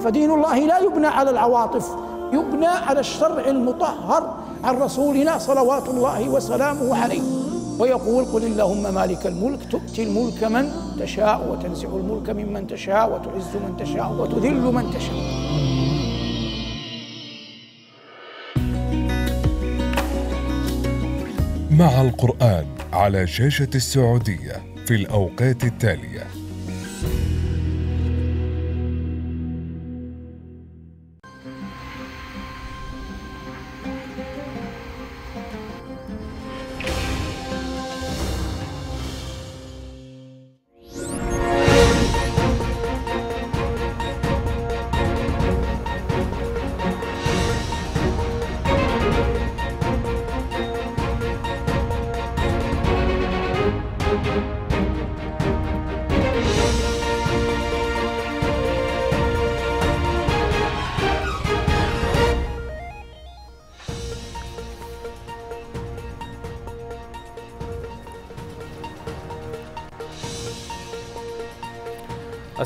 فدين الله لا يبنى على العواطف يبنى على الشرع المطهر عن رسولنا صلوات الله وسلامه عليه ويقول قل اللهم مالك الملك تؤتي الملك من تشاء وتنزع الملك ممن تشاء وتعز من تشاء وتذل من تشاء مع القرآن على شاشة السعودية في الأوقات التالية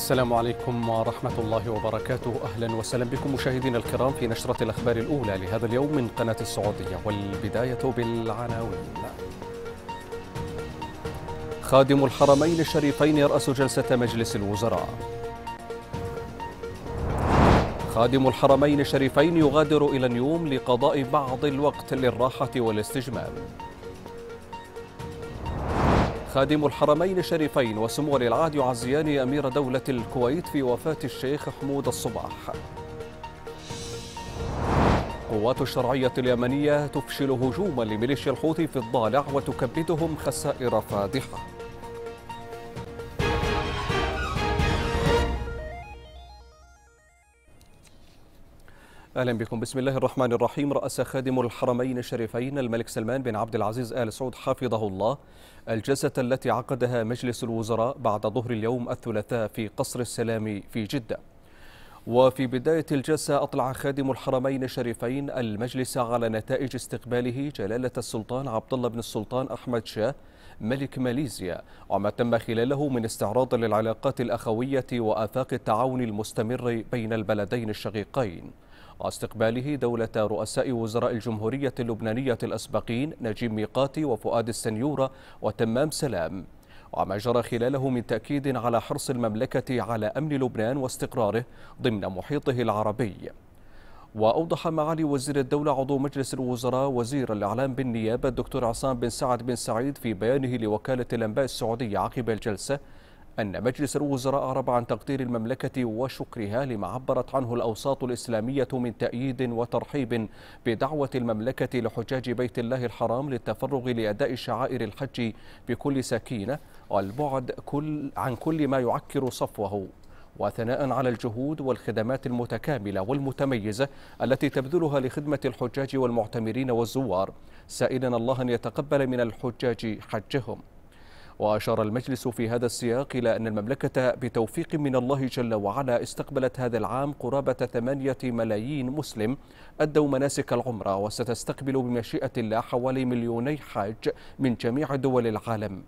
السلام عليكم ورحمة الله وبركاته أهلا وسهلا بكم مشاهدينا الكرام في نشرة الأخبار الأولى لهذا اليوم من قناة السعودية والبداية بالعناوين خادم الحرمين الشريفين يرأس جلسة مجلس الوزراء خادم الحرمين الشريفين يغادر إلى اليوم لقضاء بعض الوقت للراحة والاستجمام خادم الحرمين الشريفين وسمو ولي العهد يعزيان أمير دولة الكويت في وفاة الشيخ حمود الصباح قوات الشرعية اليمنية تفشل هجوما لميليشيا الحوثي في الضالع وتكبدهم خسائر فادحة اهلا بكم بسم الله الرحمن الرحيم راس خادم الحرمين الشريفين الملك سلمان بن عبد العزيز ال سعود حفظه الله الجلسه التي عقدها مجلس الوزراء بعد ظهر اليوم الثلاثاء في قصر السلام في جده وفي بداية الجلسة أطلع خادم الحرمين الشريفين المجلس على نتائج استقباله جلالة السلطان عبد الله بن السلطان أحمد شاه ملك ماليزيا وما تم خلاله من استعراض للعلاقات الأخوية وآفاق التعاون المستمر بين البلدين الشقيقين واستقباله دولة رؤساء وزراء الجمهورية اللبنانية الأسبقين نجيب ميقاتي وفؤاد السنيورة وتمام سلام وما جرى خلاله من تأكيد على حرص المملكة على أمن لبنان واستقراره ضمن محيطه العربي وأوضح معالي وزير الدولة عضو مجلس الوزراء وزير الإعلام بالنيابة الدكتور عصام بن سعد بن سعيد في بيانه لوكالة الأنباء السعودية عقب الجلسة أن مجلس الوزراء أعرب عن تقدير المملكة وشكرها لما عبرت عنه الأوساط الإسلامية من تأييد وترحيب بدعوة المملكة لحجاج بيت الله الحرام للتفرغ لأداء شعائر الحج بكل سكينة والبعد كل عن كل ما يعكر صفوه وثناء على الجهود والخدمات المتكاملة والمتميزة التي تبذلها لخدمة الحجاج والمعتمرين والزوار سائلا الله أن يتقبل من الحجاج حجهم وأشار المجلس في هذا السياق إلى أن المملكة بتوفيق من الله جل وعلا استقبلت هذا العام قرابة 8 ملايين مسلم أدوا مناسك العمرة وستستقبل بمشيئة الله حوالي مليوني حاج من جميع دول العالم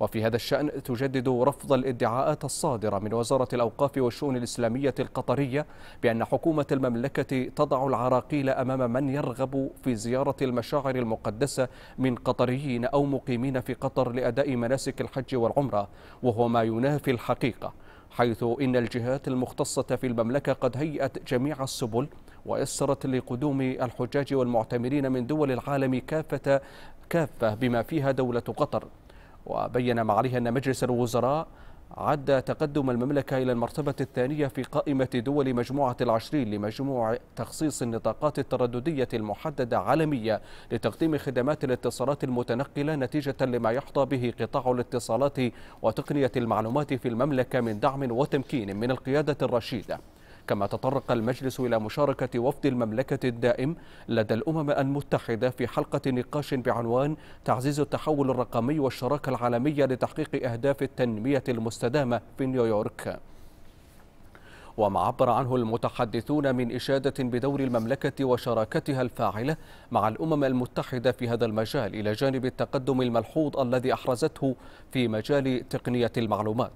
وفي هذا الشأن تجدد رفض الادعاءات الصادرة من وزارة الأوقاف والشؤون الإسلامية القطرية بأن حكومة المملكة تضع العراقيل أمام من يرغب في زيارة المشاعر المقدسة من قطريين أو مقيمين في قطر لأداء مناسك الحج والعمرة وهو ما ينافي الحقيقة حيث إن الجهات المختصة في المملكة قد هيئت جميع السبل ويسرت لقدوم الحجاج والمعتمرين من دول العالم كافة كافة بما فيها دولة قطر وبين معاليها أن مجلس الوزراء عد تقدم المملكة إلى المرتبة الثانية في قائمة دول مجموعة العشرين لمجموع تخصيص النطاقات الترددية المحددة عالمية لتقديم خدمات الاتصالات المتنقلة نتيجة لما يحظى به قطاع الاتصالات وتقنية المعلومات في المملكة من دعم وتمكين من القيادة الرشيدة كما تطرق المجلس إلى مشاركة وفد المملكة الدائم لدى الأمم المتحدة في حلقة نقاش بعنوان تعزيز التحول الرقمي والشراكة العالمية لتحقيق أهداف التنمية المستدامة في نيويورك وما عبر عنه المتحدثون من إشادة بدور المملكة وشراكتها الفاعلة مع الأمم المتحدة في هذا المجال إلى جانب التقدم الملحوظ الذي أحرزته في مجال تقنية المعلومات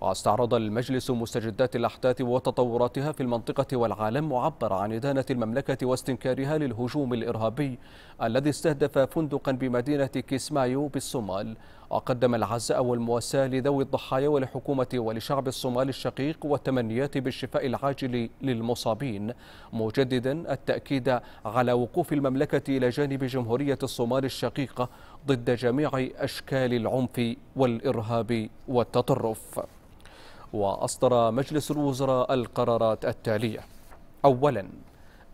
واستعرض المجلس مستجدات الأحداث وتطوراتها في المنطقة والعالم وعبر عن إدانة المملكة واستنكارها للهجوم الإرهابي الذي استهدف فندقا بمدينة كيسمايو بالصومال وقدم العزاء والمواساة لذوي الضحايا ولحكومة ولشعب الصومال الشقيق والتمنيات بالشفاء العاجل للمصابين مجددا التأكيد على وقوف المملكة إلى جانب جمهورية الصومال الشقيقة ضد جميع أشكال العنف والإرهاب والتطرف وأصدر مجلس الوزراء القرارات التالية أولاً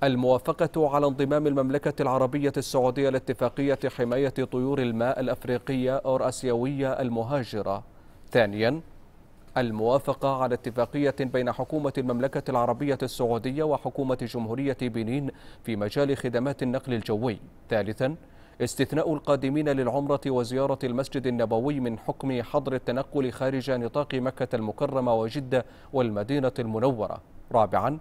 الموافقة على انضمام المملكة العربية السعودية لاتفاقية حماية طيور الماء الأفريقية أو الآسيوية المهاجرة ثانياً الموافقة على اتفاقية بين حكومة المملكة العربية السعودية وحكومة جمهورية بنين في مجال خدمات النقل الجوي ثالثاً استثناء القادمين للعمرة وزيارة المسجد النبوي من حكم حظر التنقل خارج نطاق مكة المكرمة وجدة والمدينة المنورة رابعا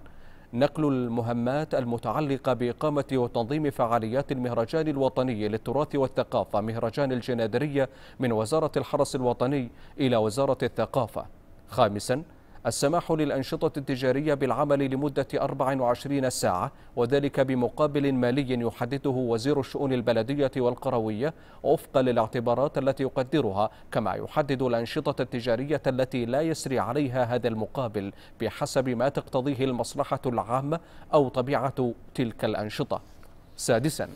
نقل المهمات المتعلقة بإقامة وتنظيم فعاليات المهرجان الوطني للتراث والثقافة مهرجان الجنادرية من وزارة الحرس الوطني إلى وزارة الثقافة خامساً السماح للأنشطة التجارية بالعمل لمدة 24 ساعة وذلك بمقابل مالي يحدده وزير الشؤون البلدية والقروية وفقا للاعتبارات التي يقدرها كما يحدد الأنشطة التجارية التي لا يسري عليها هذا المقابل بحسب ما تقتضيه المصلحة العامة أو طبيعة تلك الأنشطة سادساً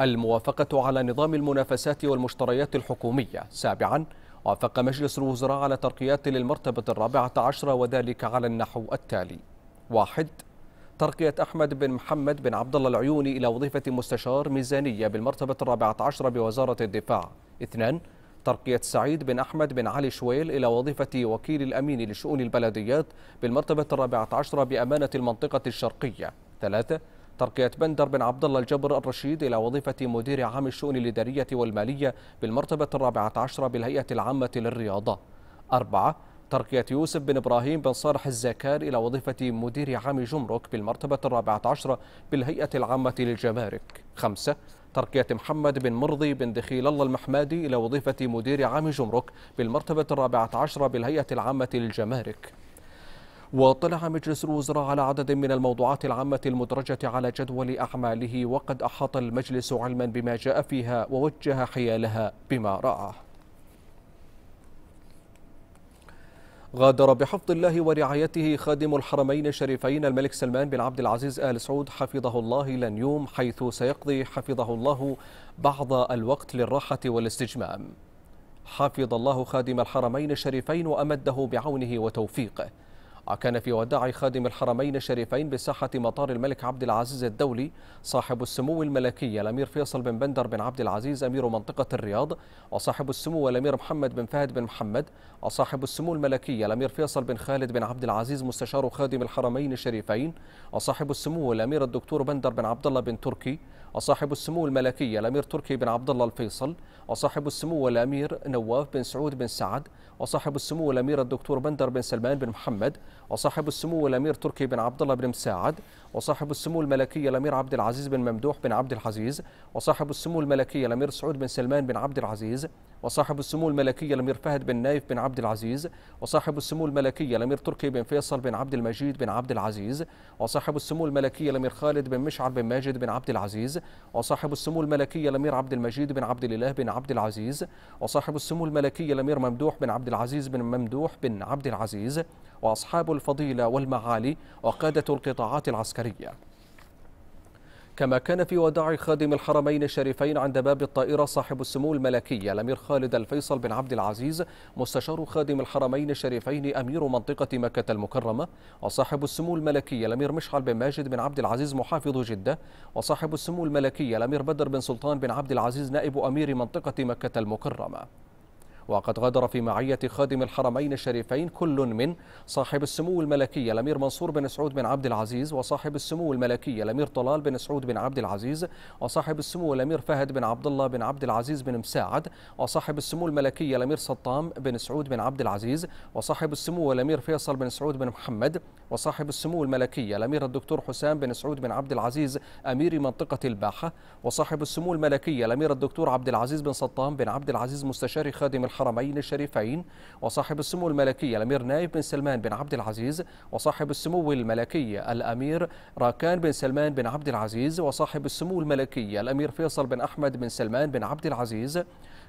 الموافقة على نظام المنافسات والمشتريات الحكومية سابعا وافق مجلس الوزراء على ترقيات للمرتبة الرابعة عشرة وذلك على النحو التالي واحد ترقية أحمد بن محمد بن عبد الله العيوني إلى وظيفة مستشار ميزانية بالمرتبة الرابعة عشرة بوزارة الدفاع اثنان ترقية سعيد بن أحمد بن علي شويل إلى وظيفة وكيل الأمين لشؤون البلديات بالمرتبة الرابعة عشرة بأمانة المنطقة الشرقية ثلاثة ترقية بندر بن عبد الله الجبر الرشيد إلى وظيفة مدير عام الشؤون الإدارية والمالية بالمرتبة الرابعة عشرة بالهيئة العامة للرياضة. أربعة ترقية يوسف بن إبراهيم بن صالح الزكار إلى وظيفة مدير عام جمرك بالمرتبة الرابعة عشرة بالهيئة العامة للجمارك. خمسة ترقية محمد بن مرضي بن دخيل الله المحمادي إلى وظيفة مدير عام جمرك بالمرتبة الرابعة عشرة بالهيئة العامة للجمارك. واطلع مجلس الوزراء على عدد من الموضوعات العامة المدرجة على جدول أعماله وقد أحاط المجلس علما بما جاء فيها ووجه حيالها بما رآه غادر بحفظ الله ورعايته خادم الحرمين الشريفين الملك سلمان بن عبد العزيز آل سعود حفظه الله إلى اليوم حيث سيقضي حفظه الله بعض الوقت للراحة والاستجمام حفظ الله خادم الحرمين الشريفين وأمده بعونه وتوفيقه كان في وداع خادم الحرمين الشريفين بساحة مطار الملك عبد العزيز الدولي صاحب السمو الملكي الأمير فيصل بن بندر بن عبد العزيز أمير منطقة الرياض وصاحب السمو الأمير محمد بن فهد بن محمد وصاحب السمو الملكي الأمير فيصل بن خالد بن عبد العزيز مستشار خادم الحرمين الشريفين وصاحب السمو الأمير الدكتور بندر بن عبد الله بن تركي وصاحب السمو الملكي الأمير تركي بن عبد الله الفيصل وصاحب السمو الأمير نواف بن سعود بن سعد وصاحب السمو الأمير الدكتور بندر بن سلمان بن محمد وصاحب السمو الأمير تركي بن عبد الله بن مساعد وصاحب السمو الملكي الأمير عبد العزيز بن ممدوح بن عبد العزيز وصاحب السمو الملكي الأمير سعود بن سلمان بن عبد العزيز وصاحب السمو الملكي الأمير فهد بن نايف بن عبد العزيز وصاحب السمو الملكي الأمير تركي بن فيصل بن عبد المجيد بن عبد العزيز وصاحب السمو الملكي الأمير خالد بن مشعل بن ماجد بن عبد العزيز وصاحب السمو الملكي الامير عبد المجيد بن عبد الاله بن عبد العزيز وصاحب السمو الملكي الامير ممدوح بن عبد العزيز بن ممدوح بن عبد العزيز واصحاب الفضيله والمعالي وقاده القطاعات العسكريه كما كان في وداع خادم الحرمين الشريفين عند باب الطائرة صاحب السمو الملكي الأمير خالد الفيصل بن عبد العزيز مستشار خادم الحرمين الشريفين أمير منطقة مكة المكرمة وصاحب السمو الملكي الأمير مشعل بن ماجد بن عبد العزيز محافظ جدة وصاحب السمو الملكي الأمير بدر بن سلطان بن عبد العزيز نائب أمير منطقة مكة المكرمة وقد غادر في معية خادم الحرمين الشريفين كل من صاحب السمو الملكي الأمير منصور بن سعود بن عبد العزيز وصاحب السمو الملكي الأمير طلال بن سعود بن عبد العزيز وصاحب السمو الأمير فهد بن عبد الله بن عبد العزيز بن مساعد وصاحب السمو الملكي الأمير سطام بن سعود بن عبد العزيز وصاحب السمو الأمير فيصل بن سعود بن محمد وصاحب السمو الملكي الأمير الدكتور حسام بن سعود بن عبد العزيز أمير منطقة الباحة وصاحب السمو الملكي الأمير الدكتور عبد العزيز بن سطام بن عبد العزيز مستشار خادم الحرمين الحرمين الشريفين وصاحب السمو الملكي الأمير نايف بن سلمان بن عبد العزيز وصاحب السمو الملكي الأمير راكان بن سلمان بن عبد العزيز وصاحب السمو الملكي الأمير فيصل بن أحمد بن سلمان بن عبد العزيز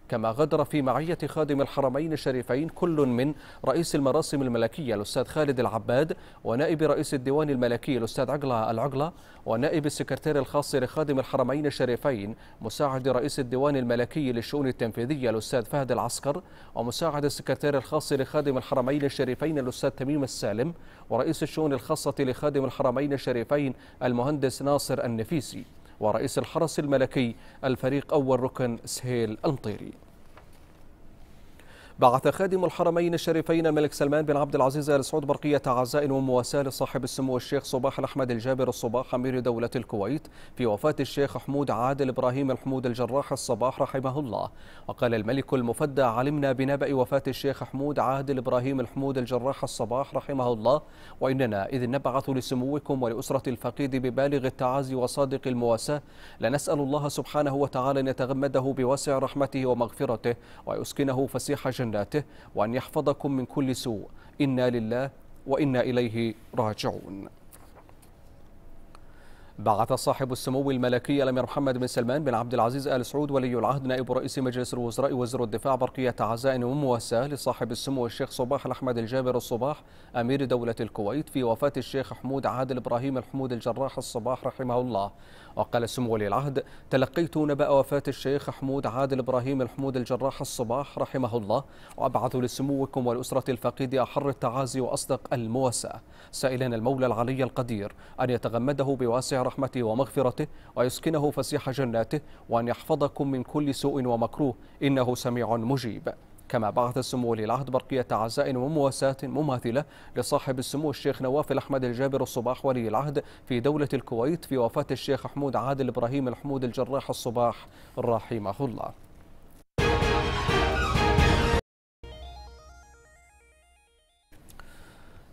كما غادر في معية خادم الحرمين الشريفين كل من رئيس المراسم الملكية الأستاذ خالد العباد ونائب رئيس الديوان الملكي الأستاذ عقلة العقلة ونائب السكرتير الخاص لخادم الحرمين الشريفين مساعد رئيس الديوان الملكي للشؤون التنفيذية الأستاذ فهد العسكر ومساعد السكرتير الخاص لخادم الحرمين الشريفين الأستاذ تميم السالم ورئيس الشؤون الخاصة لخادم الحرمين الشريفين المهندس ناصر النفيسي ورئيس الحرس الملكي الفريق أول ركن سهيل المطيري بعث خادم الحرمين الشريفين الملك سلمان بن عبد العزيز ال سعود برقية عزاء ومواساة لصاحب السمو الشيخ صباح الأحمد الجابر الصباح أمير دولة الكويت في وفاة الشيخ حمود عادل إبراهيم الحمود الجراح الصباح رحمه الله وقال الملك المفدى علمنا بنبأ وفاة الشيخ حمود عادل إبراهيم الحمود الجراح الصباح رحمه الله وإننا إذ نبعث لسموكم ولأسرة الفقيد ببالغ التعازي وصادق المواساة لنسأل الله سبحانه وتعالى أن يتغمده بواسع رحمته ومغفرته ويسكنه فسيح جنة جناته وأن يحفظكم من كل سوء إنا لله وإنا إليه راجعون بعث صاحب السمو الملكي الامير محمد بن سلمان بن عبد العزيز ال سعود ولي العهد نائب رئيس مجلس الوزراء وزير الدفاع برقيه عزاء ومواساه لصاحب السمو الشيخ صباح الاحمد الجابر الصباح امير دوله الكويت في وفاه الشيخ حمود عادل ابراهيم الحمود الجراح الصباح رحمه الله. وقال سمو ولي العهد: تلقيت نبأ وفاه الشيخ حمود عادل ابراهيم الحمود الجراح الصباح رحمه الله وابعث لسموكم والاسره الفقيد احر التعازي واصدق المواساه سائلا المولى العلي القدير ان يتغمده بواسع رحمته ومغفرته ويسكنه فسيح جناته وأن يحفظكم من كل سوء ومكروه إنه سميع مجيب كما بعث السمو ولي العهد برقية عزاء ومواساة مماثلة لصاحب السمو الشيخ نواف الأحمد الجابر الصباح ولي العهد في دولة الكويت في وفاة الشيخ حمود عادل إبراهيم الحمود الجراح الصباح رحمه الله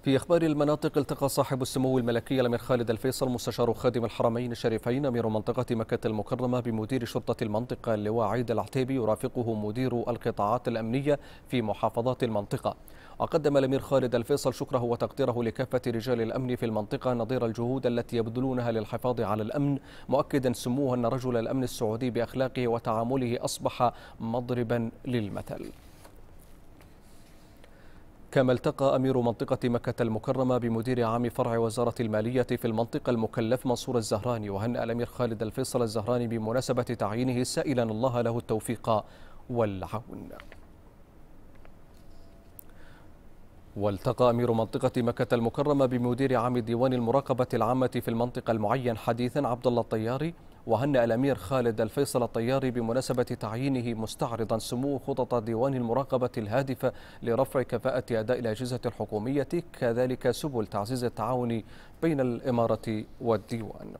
في اخبار المناطق التقى صاحب السمو الملكي الامير خالد الفيصل مستشار خادم الحرمين الشريفين امير منطقه مكه المكرمه بمدير شرطه المنطقه اللواء عيد العتيبي يرافقه مدير القطاعات الامنيه في محافظات المنطقه. وقدم الامير خالد الفيصل شكره وتقديره لكافه رجال الامن في المنطقه نظير الجهود التي يبذلونها للحفاظ على الامن مؤكدا سموه ان رجل الامن السعودي باخلاقه وتعامله اصبح مضربا للمثل. كما التقى أمير منطقة مكة المكرمة بمدير عام فرع وزارة المالية في المنطقة المكلف منصور الزهراني وهنأ الأمير خالد الفيصل الزهراني بمناسبة تعيينه سائلا الله له التوفيق والعون والتقى أمير منطقة مكة المكرمة بمدير عام ديوان المراقبة العامة في المنطقة المعين حديثا عبد الله الطياري وهنأ الأمير خالد الفيصل الطياري بمناسبة تعيينه مستعرضا سمو خطط ديوان المراقبة الهادفة لرفع كفاءة أداء الأجهزة الحكومية كذلك سبل تعزيز التعاون بين الإمارة والديوان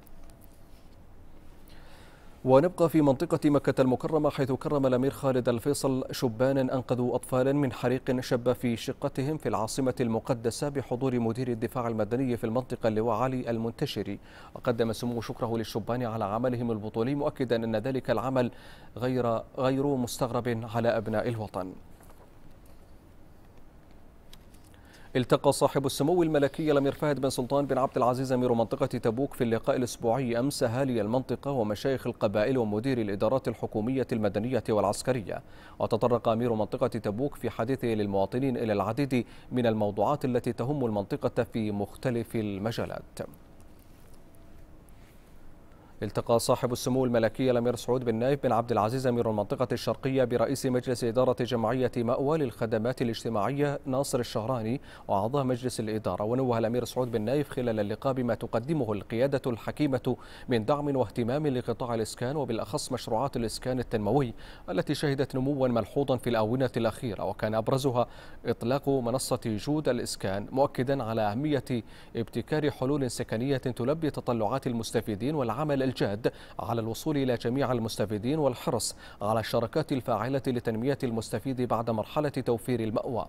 ونبقى في منطقة مكة المكرمة حيث كرم الأمير خالد الفيصل شبانا أنقذوا أطفالا من حريق شب في شقتهم في العاصمة المقدسة بحضور مدير الدفاع المدني في المنطقة اللواء علي المنتشري وقدم سمو شكره للشبان على عملهم البطولي مؤكدا أن ذلك العمل غير غير مستغرب على أبناء الوطن التقى صاحب السمو الملكي الامير فهد بن سلطان بن عبد العزيز امير منطقه تبوك في اللقاء الاسبوعي امس اهالي المنطقه ومشايخ القبائل ومدير الادارات الحكوميه المدنيه والعسكريه وتطرق امير منطقه تبوك في حديثه للمواطنين الى العديد من الموضوعات التي تهم المنطقه في مختلف المجالات التقى صاحب السمو الملكي الامير سعود بن نايف بن عبد العزيز امير المنطقه الشرقيه برئيس مجلس اداره جمعيه ماوى للخدمات الاجتماعيه ناصر الشهراني واعضاء مجلس الاداره ونوه الامير سعود بن نايف خلال اللقاء بما تقدمه القياده الحكيمه من دعم واهتمام لقطاع الاسكان وبالاخص مشروعات الاسكان التنموي التي شهدت نموا ملحوظا في الاونه الاخيره وكان ابرزها اطلاق منصه جود الاسكان مؤكدا على اهميه ابتكار حلول سكنيه تلبي تطلعات المستفيدين والعمل الجاد على الوصول إلى جميع المستفيدين والحرص على الشراكات الفاعلة لتنمية المستفيد بعد مرحلة توفير المأوى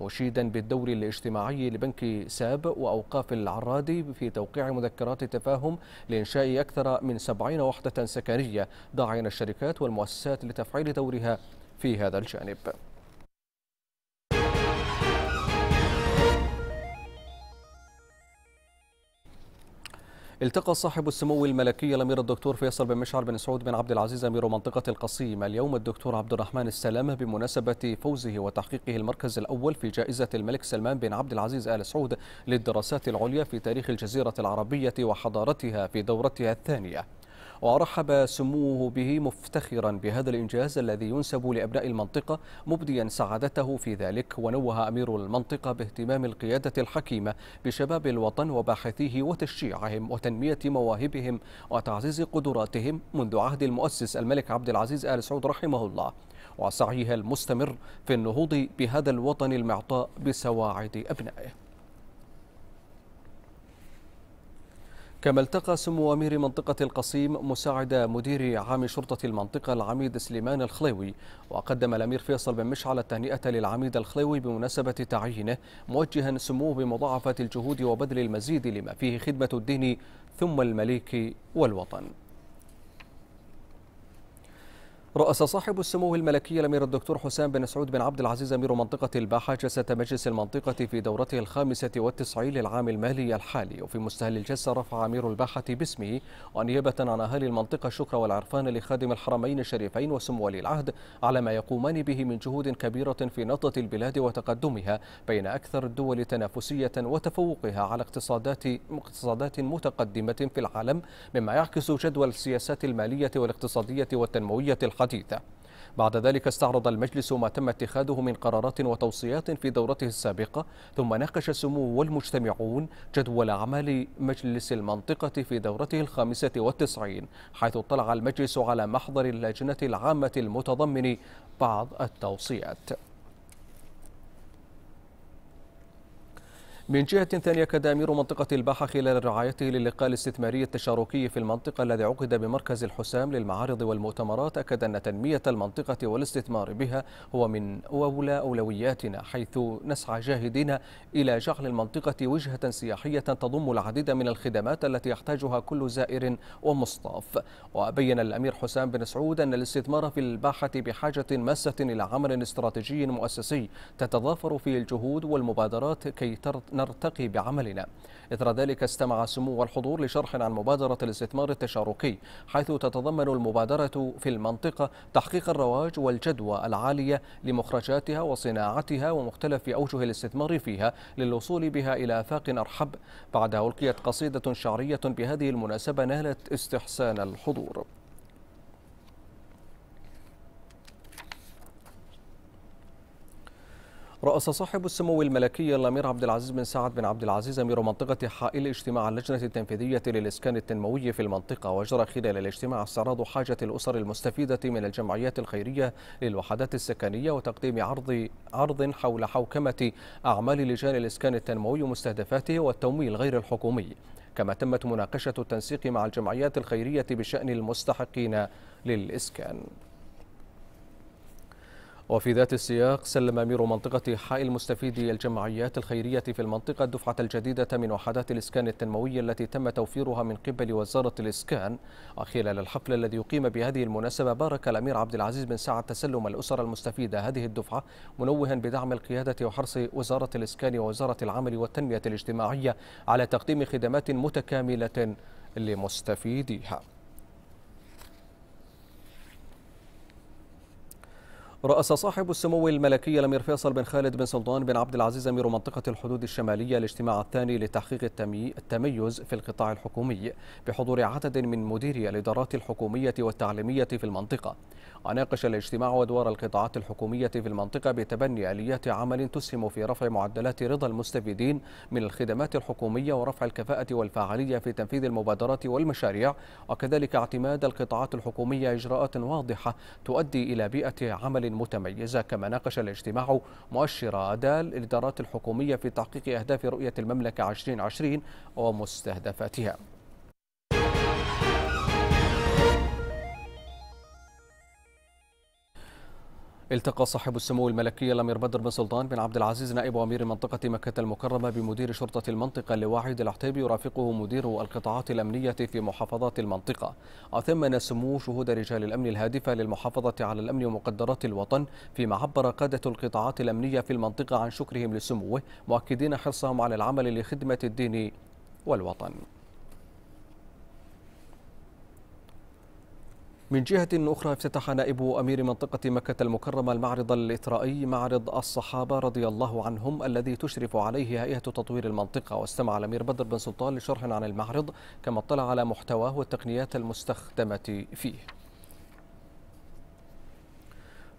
مشيدا بالدور الاجتماعي لبنك ساب وأوقاف العرادي في توقيع مذكرات تفاهم لإنشاء أكثر من 70 وحدة سكنية داعيا الشركات والمؤسسات لتفعيل دورها في هذا الجانب التقى صاحب السمو الملكي الامير الدكتور فيصل بن مشعل بن سعود بن عبد العزيز امير منطقه القصيم اليوم الدكتور عبد الرحمن السلام بمناسبه فوزه وتحقيقه المركز الاول في جائزه الملك سلمان بن عبد العزيز ال سعود للدراسات العليا في تاريخ الجزيره العربيه وحضارتها في دورتها الثانيه ورحب سموه به مفتخرا بهذا الإنجاز الذي ينسب لأبناء المنطقة مبديا سعادته في ذلك ونوه أمير المنطقة باهتمام القيادة الحكيمة بشباب الوطن وباحثيه وتشجيعهم وتنمية مواهبهم وتعزيز قدراتهم منذ عهد المؤسس الملك عبد العزيز آل سعود رحمه الله وسعيها المستمر في النهوض بهذا الوطن المعطاء بسواعد أبنائه كما التقى سمو أمير منطقة القصيم مساعد مدير عام شرطة المنطقة العميد سليمان الخليوي وقدم الأمير فيصل بن مشعل التهنئة للعميد الخليوي بمناسبة تعيينه موجها سموه بمضاعفة الجهود وبذل المزيد لما فيه خدمة الدين ثم المليك والوطن رأس صاحب السمو الملكي الأمير الدكتور حسام بن سعود بن عبد العزيز أمير منطقة الباحة جلسة مجلس المنطقة في دورته الخامسة والتسعين للعام المالي الحالي وفي مستهل الجلسة رفع أمير الباحة باسمه ونيابة عن أهالي المنطقة الشكر والعرفان لخادم الحرمين الشريفين وسمو ولي العهد على ما يقومان به من جهود كبيرة في نهضة البلاد وتقدمها بين أكثر الدول تنافسية وتفوقها على اقتصادات اقتصادات متقدمة في العالم مما يعكس جدول السياسات المالية والاقتصادية والتنموية الحديثة الحديثة بعد ذلك استعرض المجلس ما تم اتخاذه من قرارات وتوصيات في دورته السابقة ثم ناقش السمو والمجتمعون جدول أعمال مجلس المنطقة في دورته الخامسة والتسعين حيث اطلع المجلس على محضر اللجنة العامة المتضمن بعض التوصيات من جهة ثانية كاد أمير منطقة الباحة خلال رعايته للقاء الاستثماري التشاركي في المنطقة الذي عقد بمركز الحسام للمعارض والمؤتمرات أكد أن تنمية المنطقة والاستثمار بها هو من أولى أولوياتنا حيث نسعى جاهدين إلى جعل المنطقة وجهة سياحية تضم العديد من الخدمات التي يحتاجها كل زائر ومصطاف وبين الأمير حسام بن سعود أن الاستثمار في الباحة بحاجة ماسة إلى عمل استراتيجي مؤسسي تتضافر فيه الجهود والمبادرات كي ترد نرتقي بعملنا إثر ذلك استمع سمو الحضور لشرح عن مبادرة الاستثمار التشاركي حيث تتضمن المبادرة في المنطقة تحقيق الرواج والجدوى العالية لمخرجاتها وصناعتها ومختلف أوجه الاستثمار فيها للوصول بها إلى آفاق أرحب بعدها ألقيت قصيدة شعرية بهذه المناسبة نالت استحسان الحضور رأس صاحب السمو الملكي الأمير عبد العزيز بن سعد بن عبد العزيز أمير منطقة حائل اجتماع اللجنة التنفيذية للإسكان التنموي في المنطقة وجرى خلال الاجتماع استعراض حاجة الأسر المستفيدة من الجمعيات الخيرية للوحدات السكنية وتقديم عرض عرض حول حوكمة أعمال لجان الإسكان التنموي ومستهدفاته والتمويل غير الحكومي كما تمت مناقشة التنسيق مع الجمعيات الخيرية بشأن المستحقين للإسكان وفي ذات السياق سلم أمير منطقة حائل مستفيدي الجمعيات الخيرية في المنطقة الدفعة الجديدة من وحدات الإسكان التنموي التي تم توفيرها من قبل وزارة الإسكان وخلال الحفل الذي يقيم بهذه المناسبة بارك الأمير عبد العزيز بن سعد تسلم الأسر المستفيدة هذه الدفعة منوها بدعم القيادة وحرص وزارة الإسكان ووزارة العمل والتنمية الاجتماعية على تقديم خدمات متكاملة لمستفيديها رأس صاحب السمو الملكي الأمير فيصل بن خالد بن سلطان بن عبد العزيز أمير منطقة الحدود الشمالية الاجتماع الثاني لتحقيق التميز في القطاع الحكومي بحضور عدد من مديري الإدارات الحكومية والتعليمية في المنطقة وناقش الاجتماع أدوار القطاعات الحكومية في المنطقة بتبني آليات عمل تسهم في رفع معدلات رضا المستفيدين من الخدمات الحكومية ورفع الكفاءة والفاعلية في تنفيذ المبادرات والمشاريع وكذلك اعتماد القطاعات الحكومية إجراءات واضحة تؤدي إلى بيئة عمل المتميزة كما ناقش الاجتماع مؤشر أداء الإدارات الحكومية في تحقيق أهداف رؤية المملكة 2020 ومستهدفاتها التقى صاحب السمو الملكي الامير بدر بن سلطان بن عبد العزيز نائب امير منطقه مكه المكرمه بمدير شرطه المنطقه اللواء عيد العتيبي يرافقه مدير القطاعات الامنيه في محافظات المنطقه. اثمن سمو شهود رجال الامن الهادفه للمحافظه على الامن ومقدرات الوطن فيما عبر قاده القطاعات الامنيه في المنطقه عن شكرهم لسموه مؤكدين حرصهم على العمل لخدمه الدين والوطن. من جهة أخرى افتتح نائب أمير منطقة مكة المكرمة المعرض الإثرائي معرض الصحابة رضي الله عنهم الذي تشرف عليه هيئة تطوير المنطقة واستمع الأمير بدر بن سلطان لشرح عن المعرض كما اطلع على محتواه والتقنيات المستخدمة فيه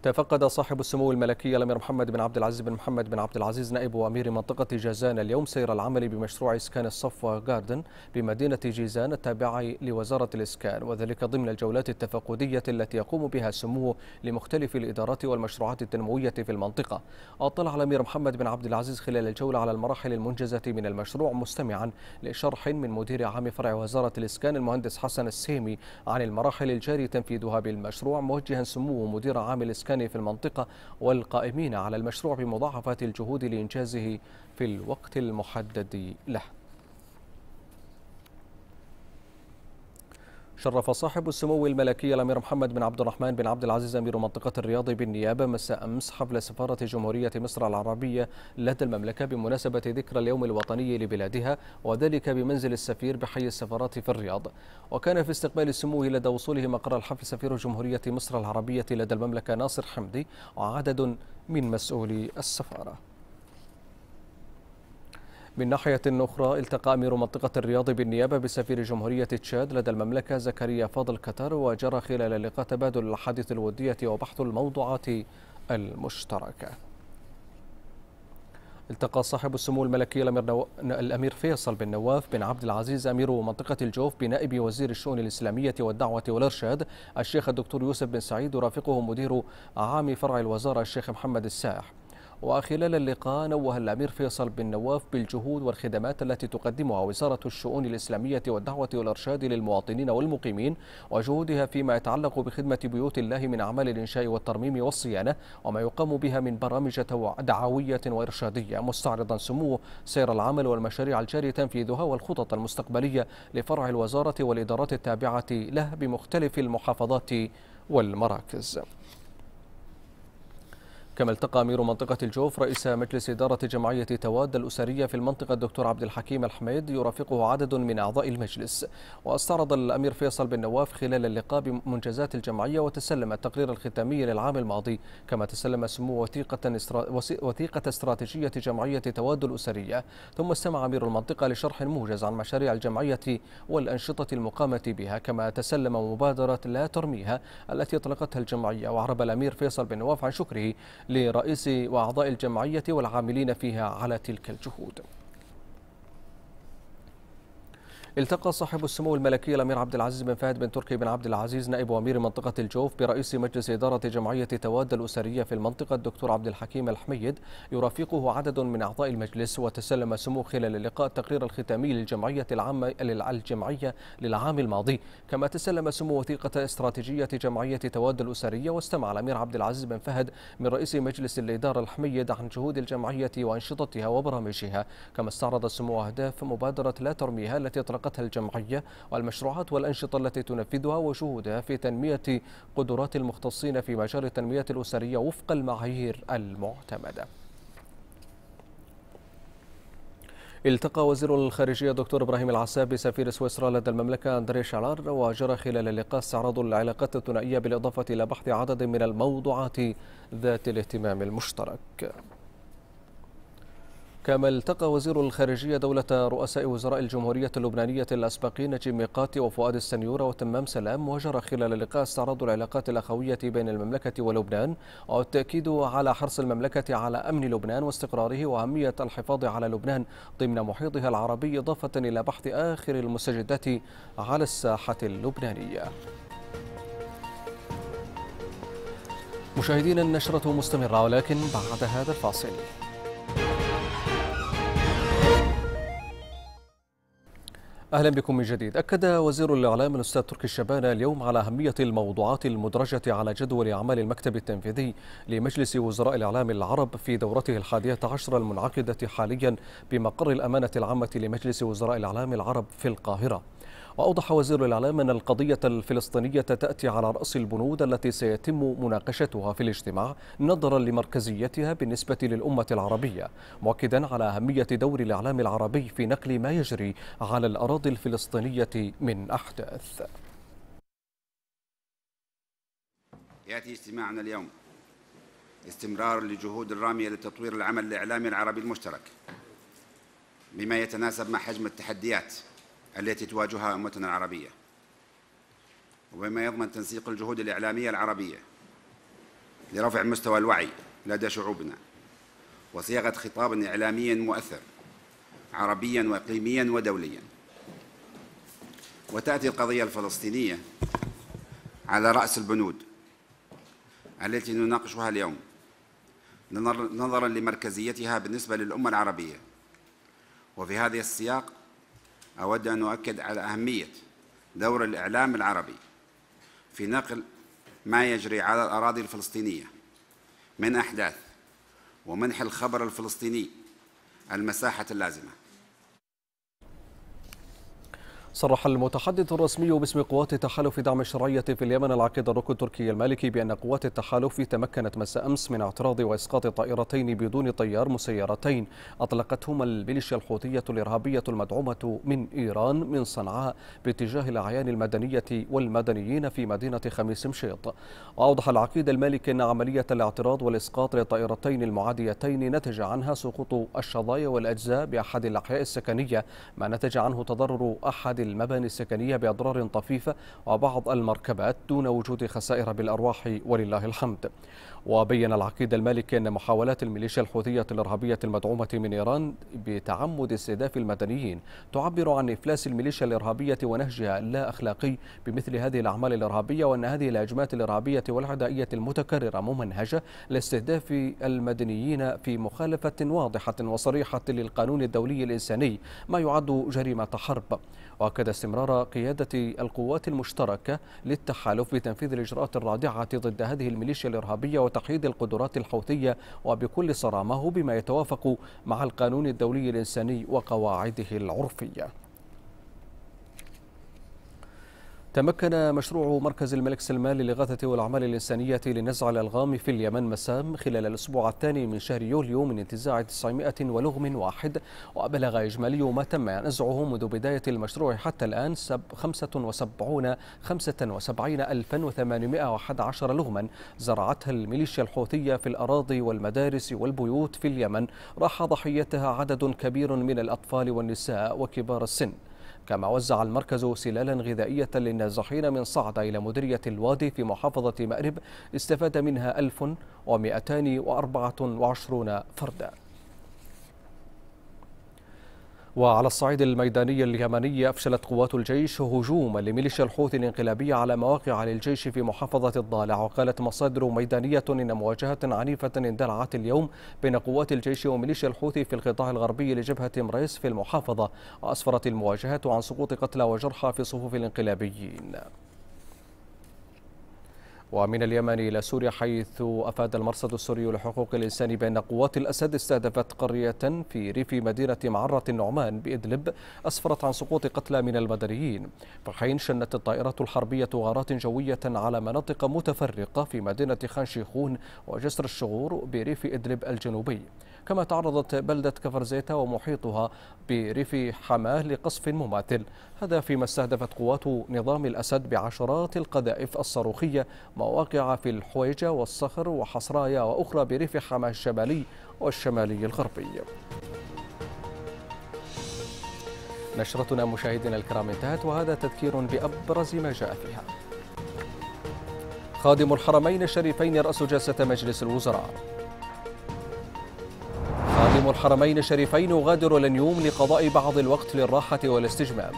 تفقد صاحب السمو الملكي الامير محمد بن عبد العزيز بن محمد بن عبد العزيز نائب امير منطقه جازان اليوم سير العمل بمشروع اسكان الصفوه جاردن بمدينه جيزان التابعه لوزاره الاسكان وذلك ضمن الجولات التفقديه التي يقوم بها سموه لمختلف الادارات والمشروعات التنمويه في المنطقه. اطلع الامير محمد بن عبد العزيز خلال الجوله على المراحل المنجزه من المشروع مستمعا لشرح من مدير عام فرع وزاره الاسكان المهندس حسن السيمي عن المراحل الجاري تنفيذها بالمشروع موجها سموه مدير عام الاسكان السكان في المنطقة والقائمين على المشروع بمضاعفة الجهود لإنجازه في الوقت المحدد له شرف صاحب السمو الملكي الامير محمد بن عبد الرحمن بن عبد العزيز امير منطقه الرياض بالنيابه مساء امس حفل سفاره جمهوريه مصر العربيه لدى المملكه بمناسبه ذكرى اليوم الوطني لبلادها وذلك بمنزل السفير بحي السفارات في الرياض وكان في استقبال السمو لدى وصوله مقر الحفل سفير جمهوريه مصر العربيه لدى المملكه ناصر حمدي وعدد من مسؤولي السفاره من ناحية أخرى التقى أمير منطقة الرياض بالنيابة بسفير جمهورية تشاد لدى المملكة زكريا فاضل كتر وجرى خلال اللقاء تبادل الأحاديث الودية وبحث الموضوعات المشتركة التقى صاحب السمو الملكي الأمير, نو... الأمير فيصل بن نواف بن عبد العزيز أمير منطقة الجوف بنائب وزير الشؤون الإسلامية والدعوة والإرشاد الشيخ الدكتور يوسف بن سعيد ورافقه مدير عام فرع الوزارة الشيخ محمد الساح وخلال اللقاء نوه الأمير فيصل بن نواف بالجهود والخدمات التي تقدمها وزارة الشؤون الإسلامية والدعوة والإرشاد للمواطنين والمقيمين وجهودها فيما يتعلق بخدمة بيوت الله من أعمال الإنشاء والترميم والصيانة وما يقام بها من برامج دعوية وإرشادية مستعرضا سموه سير العمل والمشاريع الجارية تنفيذها والخطط المستقبلية لفرع الوزارة والإدارات التابعة له بمختلف المحافظات والمراكز كما التقى أمير منطقة الجوف رئيس مجلس إدارة جمعية تواد الأسرية في المنطقة الدكتور عبد الحكيم الحميد يرافقه عدد من أعضاء المجلس واستعرض الأمير فيصل بن نواف خلال اللقاء بمنجزات الجمعية وتسلم التقرير الختامي للعام الماضي كما تسلم سمو وثيقة, استرا... وثيقة استراتيجية جمعية تواد الأسرية ثم استمع أمير المنطقة لشرح موجز عن مشاريع الجمعية والأنشطة المقامة بها كما تسلم مبادرة لا ترميها التي أطلقتها الجمعية وأعرب الأمير فيصل بن نواف عن شكره لرئيس وأعضاء الجمعية والعاملين فيها على تلك الجهود التقى صاحب السمو الملكي الامير عبد العزيز بن فهد بن تركي بن عبد العزيز نائب امير منطقه الجوف برئيس مجلس اداره جمعيه تواد الاسريه في المنطقه الدكتور عبد الحكيم الحميد يرافقه عدد من اعضاء المجلس وتسلم سمو خلال اللقاء التقرير الختامي للجمعيه العامه للجمعيه للعام الماضي كما تسلم سمو وثيقه استراتيجيه جمعيه تواد الاسريه واستمع الامير عبد العزيز بن فهد من رئيس مجلس الاداره الحميد عن جهود الجمعيه وانشطتها وبرامجها كما استعرض سمو اهداف مبادره لا ترميها التي اطلقت علاقتها الجمعية والمشروعات والأنشطة التي تنفذها وجهودها في تنمية قدرات المختصين في مجال التنمية الأسرية وفق المعايير المعتمدة التقى وزير الخارجية دكتور إبراهيم العساب بسفير سويسرا لدى المملكة أندري شالار وجرى خلال اللقاء استعراض العلاقات الثنائية بالإضافة إلى بحث عدد من الموضوعات ذات الاهتمام المشترك كما التقى وزير الخارجية دولة رؤساء وزراء الجمهورية اللبنانية الأسبقين جيمي ميقاتي وفؤاد السنيورة وتمام سلام وجرى خلال اللقاء استعراض العلاقات الأخوية بين المملكة ولبنان والتأكيد على حرص المملكة على أمن لبنان واستقراره وأهمية الحفاظ على لبنان ضمن محيطها العربي إضافة إلى بحث آخر المستجدات على الساحة اللبنانية مشاهدينا النشرة مستمرة ولكن بعد هذا الفاصل أهلا بكم من جديد أكد وزير الإعلام الأستاذ تركي الشبانة اليوم على أهمية الموضوعات المدرجة على جدول أعمال المكتب التنفيذي لمجلس وزراء الإعلام العرب في دورته الحادية عشر المنعقدة حاليا بمقر الأمانة العامة لمجلس وزراء الإعلام العرب في القاهرة وأوضح وزير الإعلام أن القضية الفلسطينية تأتي على رأس البنود التي سيتم مناقشتها في الاجتماع نظرا لمركزيتها بالنسبة للأمة العربية مؤكدا على أهمية دور الإعلام العربي في نقل ما يجري على الأراضي الفلسطينية من أحداث يأتي اجتماعنا اليوم استمرار لجهود الرامية لتطوير العمل الإعلامي العربي المشترك بما يتناسب مع حجم التحديات التي تواجهها أمتنا العربية وبما يضمن تنسيق الجهود الإعلامية العربية لرفع مستوى الوعي لدى شعوبنا وصياغة خطاب إعلامي مؤثر عربيا وإقليميا ودوليا وتأتي القضية الفلسطينية على رأس البنود التي نناقشها اليوم نظرا لمركزيتها بالنسبة للأمة العربية وفي هذا السياق أود أن أؤكد على أهمية دور الإعلام العربي في نقل ما يجري على الأراضي الفلسطينية من أحداث ومنح الخبر الفلسطيني المساحة اللازمة صرح المتحدث الرسمي باسم قوات تحالف دعم الشرعية في اليمن العقيد الركن التركي المالكي بأن قوات التحالف تمكنت مساء أمس من اعتراض وإسقاط طائرتين بدون طيار مسيرتين أطلقتهما الميليشيا الحوثية الإرهابية المدعومة من إيران من صنعاء باتجاه الأعيان المدنية والمدنيين في مدينة خميس مشيط وأوضح العقيد المالكي أن عملية الاعتراض والإسقاط للطائرتين المعاديتين نتج عنها سقوط الشظايا والأجزاء بأحد الأحياء السكنية ما نتج عنه تضرر أحد المباني السكنية بأضرار طفيفة وبعض المركبات دون وجود خسائر بالأرواح ولله الحمد وبين العقيد المالكي أن محاولات الميليشيا الحوثية الإرهابية المدعومة من إيران بتعمد استهداف المدنيين تعبر عن إفلاس الميليشيا الإرهابية ونهجها اللا أخلاقي بمثل هذه الأعمال الإرهابية وأن هذه الهجمات الإرهابية والعدائية المتكررة ممنهجة لاستهداف المدنيين في مخالفة واضحة وصريحة للقانون الدولي الإنساني ما يعد جريمة حرب واكد استمرار قياده القوات المشتركه للتحالف بتنفيذ الاجراءات الرادعه ضد هذه الميليشيا الارهابيه وتحييد القدرات الحوثيه وبكل صرامه بما يتوافق مع القانون الدولي الانساني وقواعده العرفيه تمكن مشروع مركز الملك سلمان للإغاثة والأعمال الإنسانية لنزع الألغام في اليمن مسام خلال الأسبوع الثاني من شهر يوليو من انتزاع 900 ولغم واحد وبلغ إجمالي ما تم نزعه منذ بداية المشروع حتى الآن 75 75 1811 لغما زرعتها الميليشيا الحوثية في الأراضي والمدارس والبيوت في اليمن راح ضحيتها عدد كبير من الأطفال والنساء وكبار السن كما وزع المركز سلالا غذائية للنازحين من صعدة إلى مديرية الوادي في محافظة مأرب استفاد منها 1224 فردا وعلى الصعيد الميداني اليمني أفشلت قوات الجيش هجوما لميليشيا الحوثي الانقلابية على مواقع للجيش في محافظة الضالع وقالت مصادر ميدانية إن مواجهة عنيفة اندلعت اليوم بين قوات الجيش وميليشيا الحوثي في القطاع الغربي لجبهة مريس في المحافظة وأسفرت المواجهة عن سقوط قتلى وجرحى في صفوف الانقلابيين ومن اليمن إلى سوريا حيث أفاد المرصد السوري لحقوق الإنسان بأن قوات الأسد استهدفت قرية في ريف مدينة معرة النعمان بإدلب أسفرت عن سقوط قتلى من المدنيين في حين شنت الطائرة الحربية غارات جوية على مناطق متفرقة في مدينة خان شيخون وجسر الشغور بريف إدلب الجنوبي كما تعرضت بلدة كفرزيتا ومحيطها بريف حماه لقصف مماثل هذا فيما استهدفت قوات نظام الأسد بعشرات القذائف الصاروخية مواقع في الحويجة والصخر وحصرايا وأخرى بريف حماه الشمالي والشمالي الغربي نشرتنا مشاهدينا الكرام انتهت وهذا تذكير بأبرز ما جاء فيها خادم الحرمين الشريفين رأس جلسة مجلس الوزراء خادم الحرمين الشريفين يغادر لنيوم لقضاء بعض الوقت للراحة والاستجمام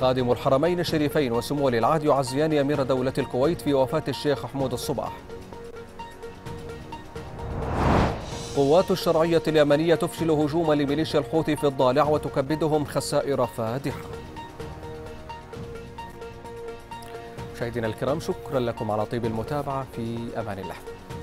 خادم الحرمين الشريفين وسمو العهد يعزيان أمير دولة الكويت في وفاة الشيخ حمود الصباح قوات الشرعية اليمنية تفشل هجوم لميليشيا الحوثي في الضالع وتكبدهم خسائر فادحة مشاهدينا الكرام شكرا لكم على طيب المتابعة في أمان الله